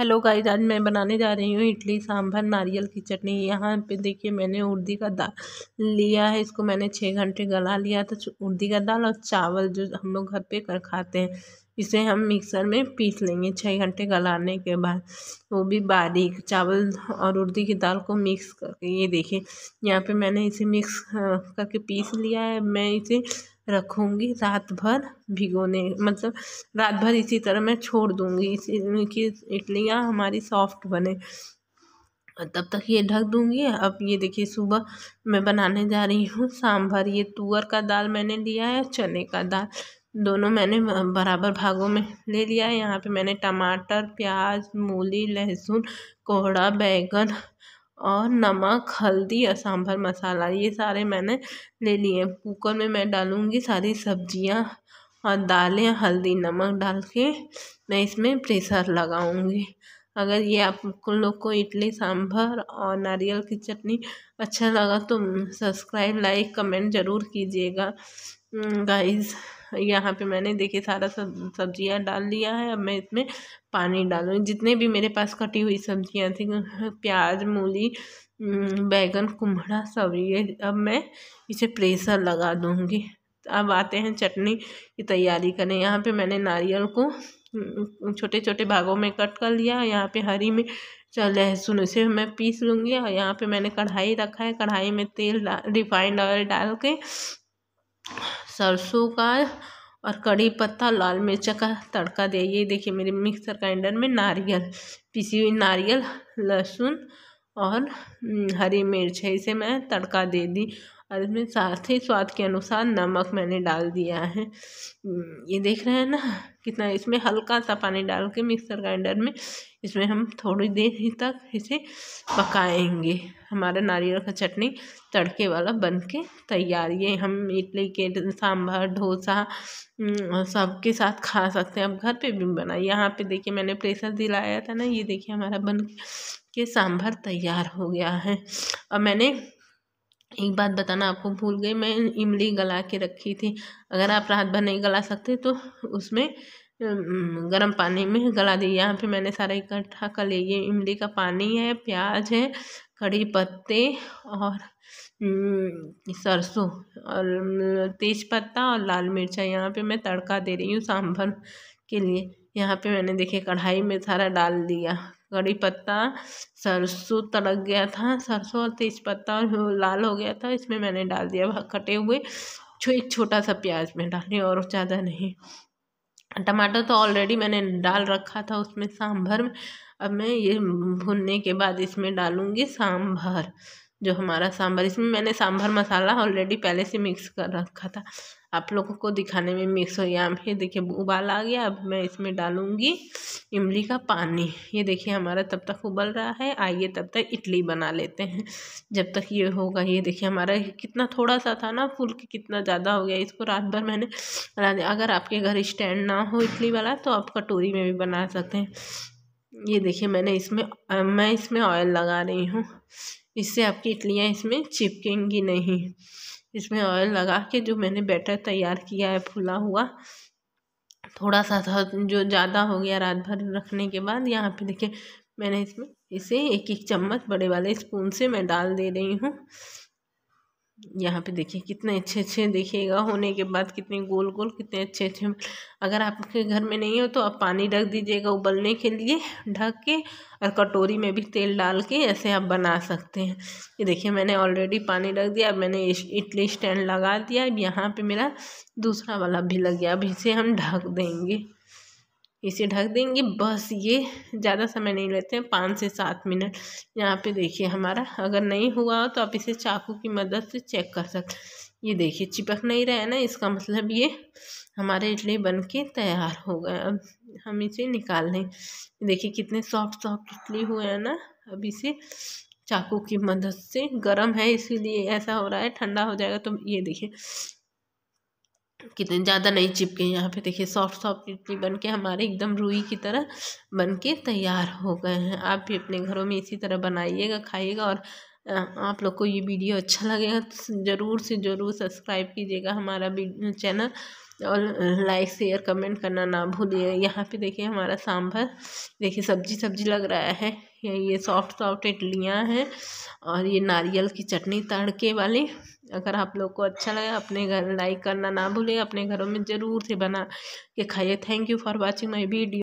hello guys आज मैं बनाने जा रही हूँ इडली सांभर नारियल की चटनी यहाँ पे देखिए मैंने उर्दी का दाल लिया है इसको मैंने छः घंटे गला लिया तो उर्दी का दाल और चावल जो हम लोग घर पे कर खाते हैं इसे हम मिक्सर में पीस लेंगे छः घंटे गलाने के बाद वो भी बारीक चावल और उर्दी की दाल को मिक्स करके ये देखिए यहाँ पे मैंने इसे मिक्स करके पीस लिया है मैं इसे रखूँगी रात भर भिगोने मतलब रात भर इसी तरह मैं छोड़ दूँगी इसी कि इडलियाँ हमारी सॉफ्ट बने तब तक ये ढक दूँगी अब ये देखिए सुबह मैं बनाने जा रही हूँ सांभर ये तुअर का दाल मैंने लिया है चने का दाल दोनों मैंने बराबर भागों में ले लिया है यहाँ पे मैंने टमाटर प्याज मूली लहसुन कोहड़ा बैंगन और नमक हल्दी और सांभर मसाला ये सारे मैंने ले लिए कुकर में मैं डालूँगी सारी सब्जियाँ और दालें हल्दी नमक डाल के मैं इसमें प्रेसर लगाऊँगी अगर ये आप लोग को इडली सांभर और नारियल की चटनी अच्छा लगा तो सब्सक्राइब लाइक कमेंट ज़रूर कीजिएगा गाइस यहाँ पे मैंने देखिए सारा सब सब्जियाँ डाल लिया है अब मैं इसमें पानी डालूँ जितने भी मेरे पास कटी हुई सब्जियाँ थी प्याज मूली बैगन कुम्हड़ा सब ये अब मैं इसे प्रेशर लगा दूँगी अब आते हैं चटनी की तैयारी करें यहाँ पे मैंने नारियल को छोटे छोटे भागों में कट कर लिया यहाँ पे हरी में लहसुन उसे मैं पीस लूँगी और यहाँ पे मैंने कढ़ाई रखा है कढ़ाई में तेल रिफाइंड ऑयल डाल के सरसों का और कड़ी पत्ता लाल मिर्च का तड़का दे ये देखिए मेरे मिक्सर ग्राइंडर में नारियल पिसी हुई नारियल लहसुन और हम्म, हरी मिर्च है इसे मैं तड़का दे दी और इसमें साथ ही स्वाद के अनुसार नमक मैंने डाल दिया है हम्म, ये देख रहे हैं ना कितना इसमें हल्का सा पानी डाल के मिक्सर ग्राइंडर में इसमें हम थोड़ी देर ही तक इसे पकाएंगे हमारा नारियल का चटनी तड़के वाला बन के तैयार ये हम इडली के सांभर डोसा हम्म, सबके साथ खा सकते हैं अब घर पे भी बनाए यहाँ पे देखिए मैंने प्रेशर दिलाया था ना ये देखिए हमारा बन ये सांभर तैयार हो गया है और मैंने एक बात बताना आपको भूल गई मैं इमली गला के रखी थी अगर आप रात भर नहीं गला सकते तो उसमें गर्म पानी में गला दी यहाँ पे मैंने सारा इकट्ठा कर लिया ये इमली का पानी है प्याज है कड़ी पत्ते और सरसों और तेज पत्ता और लाल मिर्चा यहाँ पे मैं तड़का दे रही हूँ सांभर के लिए यहाँ पे मैंने देखे कढ़ाई में सारा डाल दिया कड़ी पत्ता सरसों तड़क गया था सरसों और तेज पत्ता लाल हो गया था इसमें मैंने डाल दिया कटे हुए छो एक छोटा सा प्याज में डाली और ज़्यादा नहीं टमाटर तो ऑलरेडी मैंने डाल रखा था उसमें सांभर में अब मैं ये भुनने के बाद इसमें डालूँगी सांभर जो हमारा सांभर इसमें मैंने सांभर मसाला ऑलरेडी पहले से मिक्स कर रखा था आप लोगों को दिखाने में मिक्स हो गया फिर देखिए उबाल आ गया अब मैं इसमें डालूँगी इमली का पानी ये देखिए हमारा तब तक उबल रहा है आइए तब तक इडली बना लेते हैं जब तक ये होगा ये देखिए हमारा कितना थोड़ा सा था ना फूल के कितना ज़्यादा हो गया इसको रात भर मैंने बना दिया अगर आपके घर स्टैंड ना हो इडली वाला तो आप कटोरी में भी बना सकते हैं ये देखिए मैंने इसमें मैं इसमें ऑयल लगा रही हूँ इससे आपकी इडलियाँ इसमें चिपकेंगी नहीं इसमें ऑयल लगा के जो मैंने बैटर तैयार किया है फूला हुआ थोड़ा सा था जो ज़्यादा हो गया रात भर रखने के बाद यहाँ पे देखिए मैंने इसमें इसे एक एक चम्मच बड़े वाले स्पून से मैं डाल दे रही हूँ यहाँ पे देखिए कितने अच्छे अच्छे देखिएगा होने के बाद कितने गोल गोल कितने अच्छे अच्छे अगर आपके घर में नहीं हो तो आप पानी रख दीजिएगा उबलने के लिए ढक के और कटोरी में भी तेल डाल के ऐसे आप बना सकते हैं ये देखिए मैंने ऑलरेडी पानी रख दिया अब मैंने इडली स्टैंड लगा दिया अब यहाँ पे मेरा दूसरा वाला भी लग गया अब इसे हम ढक देंगे इसे ढक देंगे बस ये ज़्यादा समय नहीं लेते हैं पाँच से सात मिनट यहाँ पे देखिए हमारा अगर नहीं हुआ हो तो आप इसे चाकू की मदद से चेक कर सकते ये देखिए चिपक नहीं रहा है ना इसका मतलब ये हमारे इडली बन के तैयार हो गए अब हम इसे निकाल लें देखिए कितने सॉफ्ट सॉफ्ट इडली हुए हैं ना अब इसे चाकू की मदद से गर्म है इसीलिए ऐसा हो रहा है ठंडा हो जाएगा तो ये देखिए कितने ज़्यादा नहीं चिपके यहाँ पे देखिए सॉफ्ट सॉफ्ट इडली बन के हमारे एकदम रुई की तरह बन के तैयार हो गए हैं आप भी अपने घरों में इसी तरह बनाइएगा खाइएगा और आप लोग को ये वीडियो अच्छा लगेगा तो ज़रूर से ज़रूर सब्सक्राइब कीजिएगा हमारा चैनल और लाइक शेयर कमेंट करना ना भूलिए यहाँ पे देखिए हमारा सांभर देखिए सब्जी सब्जी लग रहा है ये सॉफ्ट सॉफ्ट इडलियाँ हैं और ये नारियल की चटनी तड़के वाली अगर आप लोग को अच्छा लगे अपने घर लाइक करना ना भूलें अपने घरों में ज़रूर से बना के खाइए thank you for watching my video